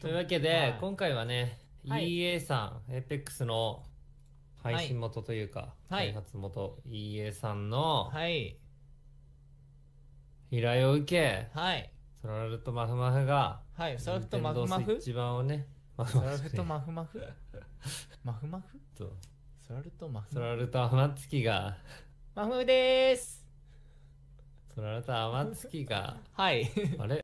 というわけで、はい、今回はね、はい、EA さん、APEX の配信元というか、はい、開発元 EA さんの、はい、依頼を受け、はい、ソラルとマフマフが、はい、ソラルとマフマフ一番をね、ソラルとマフマフマフマフとソラルとマフソラルと天月がマフマフですソラルと天月が、はい。あれ